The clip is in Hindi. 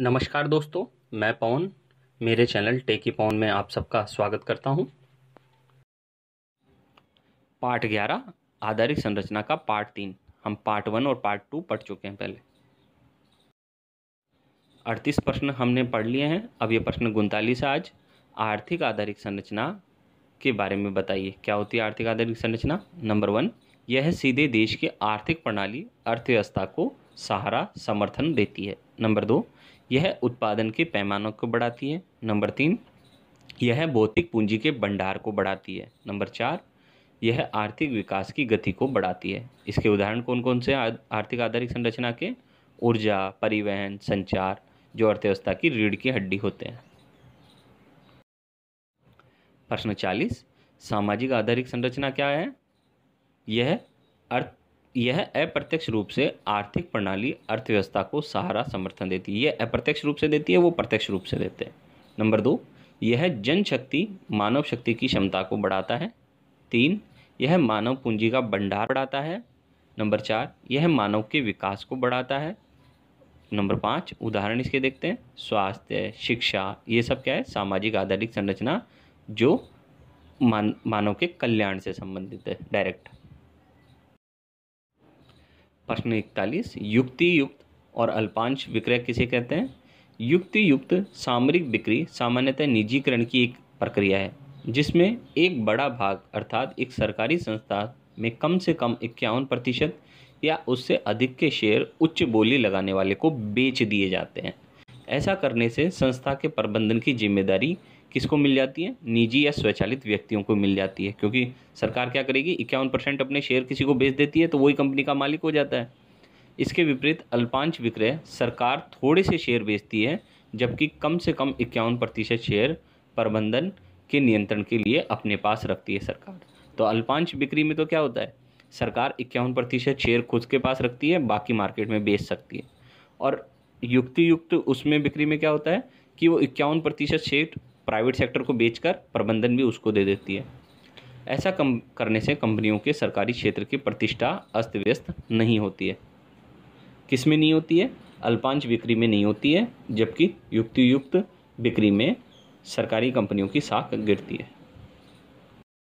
नमस्कार दोस्तों मैं पवन मेरे चैनल टेकी पवन में आप सबका स्वागत करता हूं। पार्ट 11 आधारित संरचना का पार्ट तीन हम पार्ट वन और पार्ट टू पढ़ चुके हैं पहले अड़तीस प्रश्न हमने पढ़ लिए हैं अब ये प्रश्न उनतालीस है आज आर्थिक आधारित संरचना के बारे में बताइए क्या होती है आर्थिक आधारित संरचना नंबर वन यह सीधे देश के आर्थिक प्रणाली अर्थव्यवस्था को सहारा समर्थन देती है नंबर दो यह उत्पादन के पैमानों को बढ़ाती है नंबर तीन यह भौतिक पूंजी के भंडार को बढ़ाती है नंबर चार यह आर्थिक विकास की गति को बढ़ाती है इसके उदाहरण कौन कौन से आर्थिक आधारित संरचना के ऊर्जा परिवहन संचार जो अर्थव्यवस्था की रीढ़ की हड्डी होते हैं प्रश्न चालीस सामाजिक आधारित संरचना क्या है यह अर्थ यह अप्रत्यक्ष रूप से आर्थिक प्रणाली अर्थव्यवस्था को सहारा समर्थन देती है यह अप्रत्यक्ष रूप से देती है वो प्रत्यक्ष रूप से देते हैं नंबर दो यह जनशक्ति मानव शक्ति की क्षमता को बढ़ाता है तीन यह मानव पूंजी का भंडार बढ़ाता है नंबर चार यह मानव के विकास को बढ़ाता है नंबर पाँच उदाहरण इसके देखते हैं स्वास्थ्य शिक्षा ये सब क्या है सामाजिक आधारित संरचना जो मान मानव के कल्याण से संबंधित है डायरेक्ट प्रश्न इकतालीस युक्ति युक्त और अल्पांश विक्रय किसे कहते हैं युक्ति युक्त सामरिक बिक्री सामान्यतः निजीकरण की एक प्रक्रिया है जिसमें एक बड़ा भाग अर्थात एक सरकारी संस्था में कम से कम इक्यावन प्रतिशत या उससे अधिक के शेयर उच्च बोली लगाने वाले को बेच दिए जाते हैं ऐसा करने से संस्था के प्रबंधन की जिम्मेदारी किसको मिल जाती है निजी या स्वचालित व्यक्तियों को मिल जाती है क्योंकि सरकार क्या करेगी इक्यावन परसेंट अपने शेयर किसी को बेच देती है तो वही कंपनी का मालिक हो जाता है इसके विपरीत अल्पांश विक्रय सरकार थोड़े से शेयर बेचती है जबकि कम से कम इक्यावन प्रतिशत शेयर प्रबंधन के नियंत्रण के लिए अपने पास रखती है सरकार तो अल्पांश बिक्री में तो क्या होता है सरकार इक्यावन प्रतिशत शेयर खुद के पास रखती है बाकी मार्केट में बेच सकती है और युक्ति युक्त उसमें बिक्री में क्या होता है कि वो इक्यावन प्रतिशत शेयर प्राइवेट सेक्टर को बेचकर प्रबंधन भी उसको दे देती है ऐसा कम करने से कंपनियों के सरकारी क्षेत्र की प्रतिष्ठा अस्त व्यस्त नहीं होती है किस में नहीं होती है अल्पांश बिक्री में नहीं होती है जबकि युक्तियुक्त बिक्री में सरकारी कंपनियों की साख गिरती है